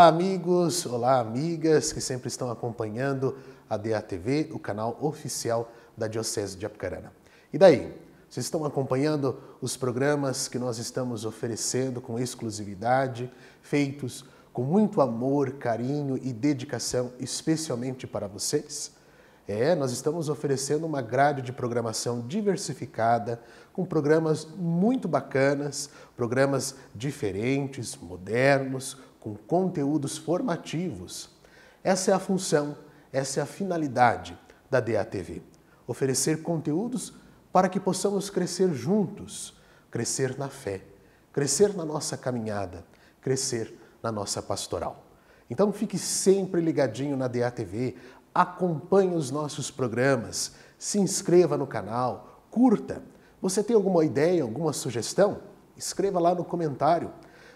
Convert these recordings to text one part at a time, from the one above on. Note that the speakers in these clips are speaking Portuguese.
Olá, amigos, olá, amigas que sempre estão acompanhando a DATV, o canal oficial da Diocese de Apucarana. E daí? Vocês estão acompanhando os programas que nós estamos oferecendo com exclusividade, feitos com muito amor, carinho e dedicação, especialmente para vocês? É, nós estamos oferecendo uma grade de programação diversificada, com programas muito bacanas, programas diferentes, modernos, com conteúdos formativos. Essa é a função, essa é a finalidade da DATV: oferecer conteúdos para que possamos crescer juntos, crescer na fé, crescer na nossa caminhada, crescer na nossa pastoral. Então fique sempre ligadinho na DATV, acompanhe os nossos programas, se inscreva no canal, curta. Você tem alguma ideia, alguma sugestão? Escreva lá no comentário.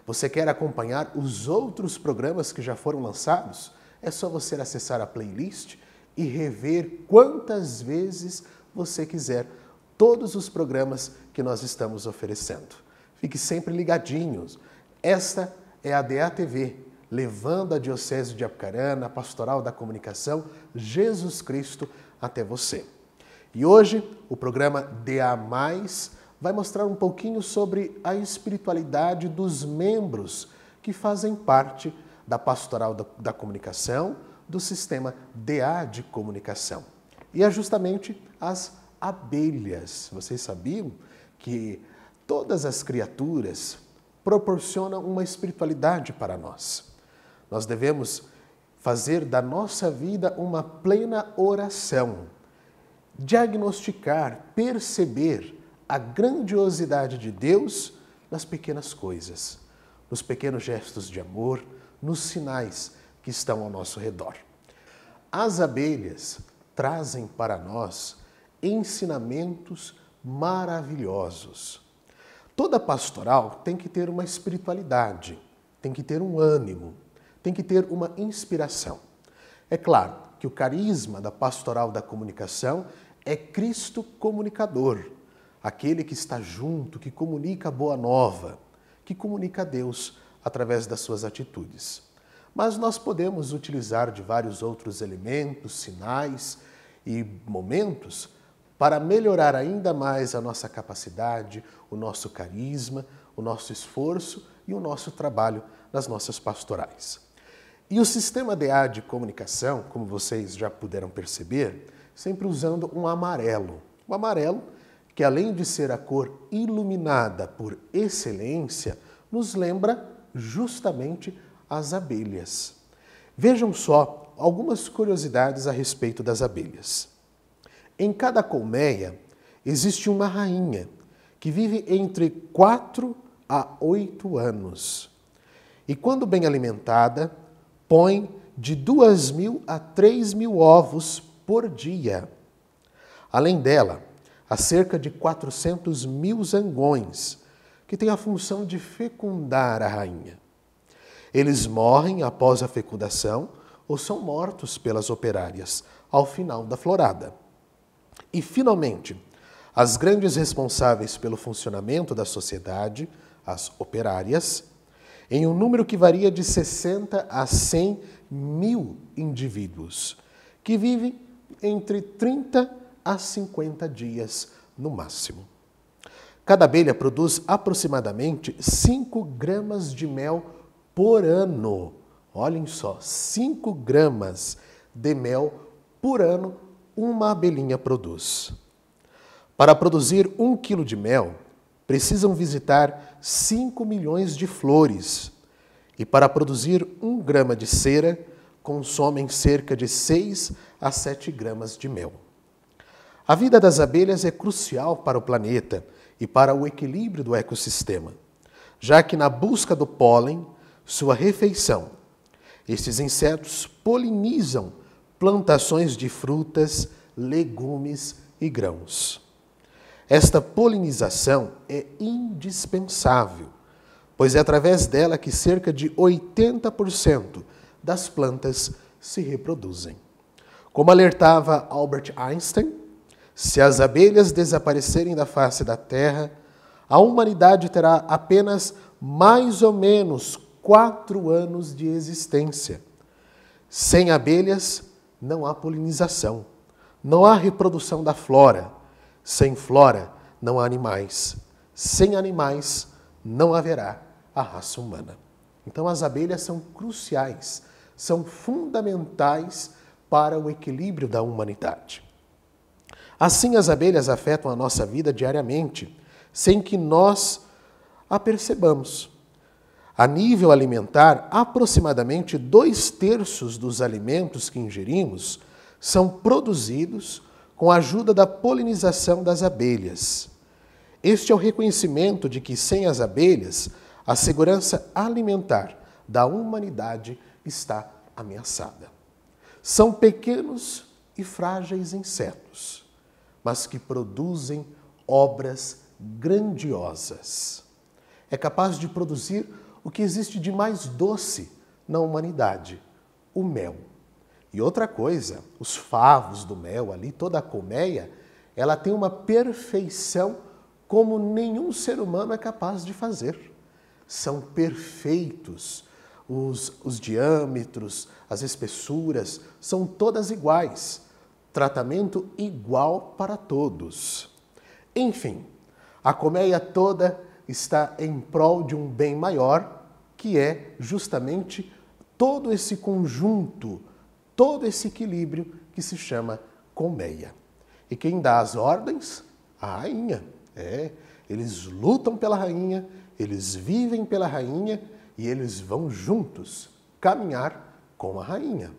Você quer acompanhar os outros programas que já foram lançados? É só você acessar a playlist e rever quantas vezes você quiser todos os programas que nós estamos oferecendo. Fique sempre ligadinhos. Esta é a DA TV, levando a Diocese de Apucarana, a Pastoral da Comunicação, Jesus Cristo até você. E hoje, o programa DA Mais vai mostrar um pouquinho sobre a espiritualidade dos membros que fazem parte da pastoral da, da comunicação, do sistema DA de comunicação. E é justamente as abelhas. Vocês sabiam que todas as criaturas proporcionam uma espiritualidade para nós. Nós devemos fazer da nossa vida uma plena oração, diagnosticar, perceber a grandiosidade de Deus nas pequenas coisas, nos pequenos gestos de amor, nos sinais que estão ao nosso redor. As abelhas trazem para nós ensinamentos maravilhosos. Toda pastoral tem que ter uma espiritualidade, tem que ter um ânimo, tem que ter uma inspiração. É claro que o carisma da pastoral da comunicação é Cristo comunicador, aquele que está junto, que comunica a boa nova, que comunica a Deus através das suas atitudes. Mas nós podemos utilizar de vários outros elementos, sinais e momentos para melhorar ainda mais a nossa capacidade, o nosso carisma, o nosso esforço e o nosso trabalho nas nossas pastorais. E o sistema DA de comunicação, como vocês já puderam perceber, sempre usando um amarelo. O amarelo que além de ser a cor iluminada por excelência, nos lembra justamente as abelhas. Vejam só algumas curiosidades a respeito das abelhas. Em cada colmeia existe uma rainha que vive entre 4 a 8 anos. E quando bem alimentada, põe de 2 mil a 3 mil ovos por dia. Além dela, a cerca de 400 mil zangões, que têm a função de fecundar a rainha. Eles morrem após a fecundação ou são mortos pelas operárias ao final da florada. E, finalmente, as grandes responsáveis pelo funcionamento da sociedade, as operárias, em um número que varia de 60 a 100 mil indivíduos, que vivem entre 30 e a 50 dias no máximo. Cada abelha produz aproximadamente 5 gramas de mel por ano. Olhem só, 5 gramas de mel por ano uma abelhinha produz. Para produzir um quilo de mel, precisam visitar 5 milhões de flores. E para produzir um grama de cera, consomem cerca de 6 a 7 gramas de mel. A vida das abelhas é crucial para o planeta e para o equilíbrio do ecossistema, já que na busca do pólen, sua refeição, estes insetos polinizam plantações de frutas, legumes e grãos. Esta polinização é indispensável, pois é através dela que cerca de 80% das plantas se reproduzem. Como alertava Albert Einstein, se as abelhas desaparecerem da face da terra, a humanidade terá apenas mais ou menos quatro anos de existência. Sem abelhas, não há polinização, não há reprodução da flora. Sem flora, não há animais. Sem animais, não haverá a raça humana. Então, as abelhas são cruciais, são fundamentais para o equilíbrio da humanidade. Assim, as abelhas afetam a nossa vida diariamente, sem que nós a percebamos. A nível alimentar, aproximadamente dois terços dos alimentos que ingerimos são produzidos com a ajuda da polinização das abelhas. Este é o reconhecimento de que, sem as abelhas, a segurança alimentar da humanidade está ameaçada. São pequenos e frágeis insetos mas que produzem obras grandiosas. É capaz de produzir o que existe de mais doce na humanidade, o mel. E outra coisa, os favos do mel ali, toda a colmeia, ela tem uma perfeição como nenhum ser humano é capaz de fazer. São perfeitos. Os, os diâmetros, as espessuras, são todas iguais tratamento igual para todos. Enfim, a colmeia toda está em prol de um bem maior, que é justamente todo esse conjunto, todo esse equilíbrio que se chama colmeia. E quem dá as ordens? A rainha. É, eles lutam pela rainha, eles vivem pela rainha e eles vão juntos caminhar com a rainha.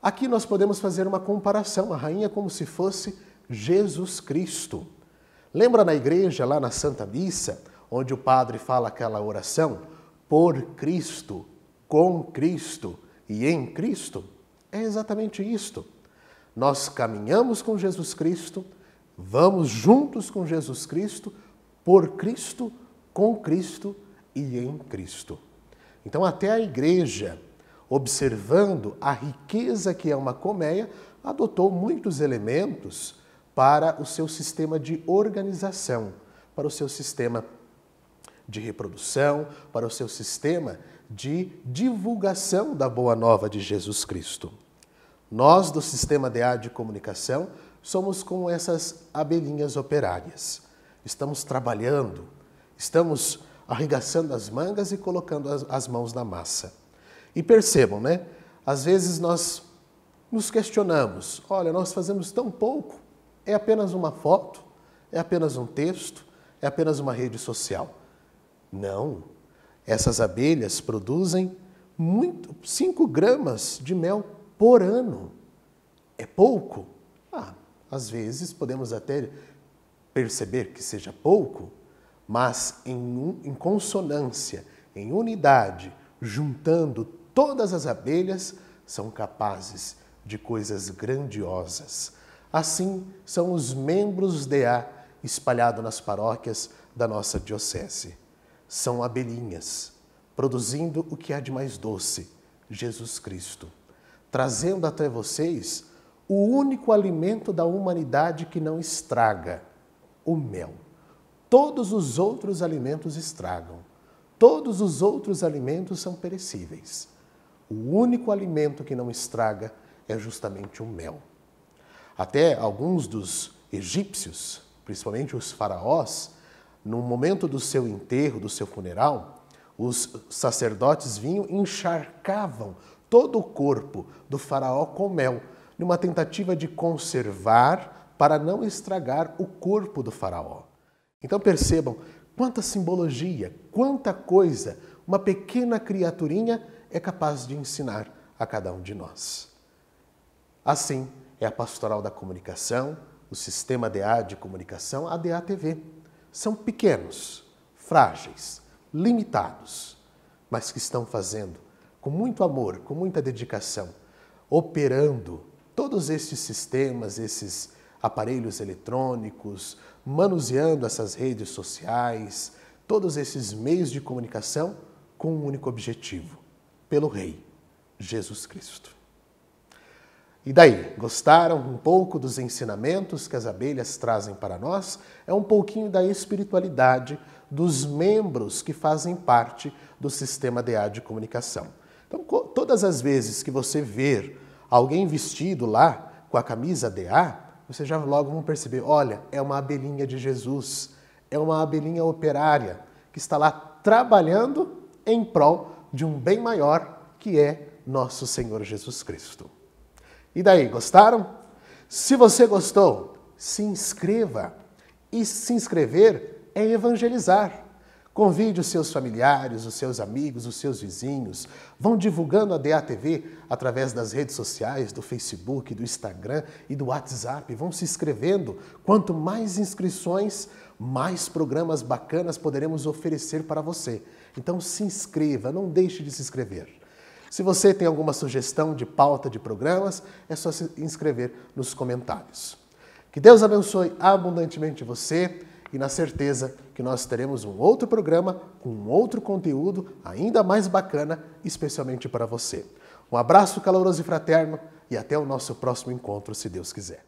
Aqui nós podemos fazer uma comparação, a rainha é como se fosse Jesus Cristo. Lembra na igreja, lá na Santa Missa, onde o padre fala aquela oração? Por Cristo, com Cristo e em Cristo? É exatamente isto. Nós caminhamos com Jesus Cristo, vamos juntos com Jesus Cristo, por Cristo, com Cristo e em Cristo. Então, até a igreja observando a riqueza que é uma colmeia, adotou muitos elementos para o seu sistema de organização, para o seu sistema de reprodução, para o seu sistema de divulgação da boa nova de Jesus Cristo. Nós do sistema DA de comunicação somos como essas abelhinhas operárias. Estamos trabalhando, estamos arregaçando as mangas e colocando as, as mãos na massa. E percebam, né? Às vezes nós nos questionamos: olha, nós fazemos tão pouco. É apenas uma foto? É apenas um texto? É apenas uma rede social? Não. Essas abelhas produzem muito, 5 gramas de mel por ano. É pouco? Ah, às vezes podemos até perceber que seja pouco, mas em, em consonância, em unidade, juntando Todas as abelhas são capazes de coisas grandiosas. Assim são os membros de A espalhados nas paróquias da nossa diocese. São abelhinhas, produzindo o que há de mais doce, Jesus Cristo, trazendo até vocês o único alimento da humanidade que não estraga, o mel. Todos os outros alimentos estragam. Todos os outros alimentos são perecíveis o único alimento que não estraga é justamente o mel. Até alguns dos egípcios, principalmente os faraós, no momento do seu enterro, do seu funeral, os sacerdotes vinham e encharcavam todo o corpo do faraó com mel, numa tentativa de conservar para não estragar o corpo do faraó. Então percebam quanta simbologia, quanta coisa uma pequena criaturinha é capaz de ensinar a cada um de nós. Assim, é a Pastoral da Comunicação, o Sistema DA de Comunicação, a DATV. São pequenos, frágeis, limitados, mas que estão fazendo com muito amor, com muita dedicação, operando todos estes sistemas, esses aparelhos eletrônicos, manuseando essas redes sociais, todos esses meios de comunicação com um único objetivo: pelo Rei Jesus Cristo. E daí? Gostaram um pouco dos ensinamentos que as abelhas trazem para nós? É um pouquinho da espiritualidade dos membros que fazem parte do sistema DA de comunicação. Então, todas as vezes que você ver alguém vestido lá com a camisa DA, você já logo vão perceber: olha, é uma abelhinha de Jesus, é uma abelhinha operária que está lá trabalhando em prol de um bem maior que é nosso Senhor Jesus Cristo. E daí, gostaram? Se você gostou, se inscreva. E se inscrever é evangelizar. Convide os seus familiares, os seus amigos, os seus vizinhos. Vão divulgando a DATV através das redes sociais, do Facebook, do Instagram e do WhatsApp. Vão se inscrevendo. Quanto mais inscrições, mais programas bacanas poderemos oferecer para você. Então se inscreva, não deixe de se inscrever. Se você tem alguma sugestão de pauta de programas, é só se inscrever nos comentários. Que Deus abençoe abundantemente você e na certeza que nós teremos um outro programa com outro conteúdo ainda mais bacana, especialmente para você. Um abraço caloroso e fraterno e até o nosso próximo encontro, se Deus quiser.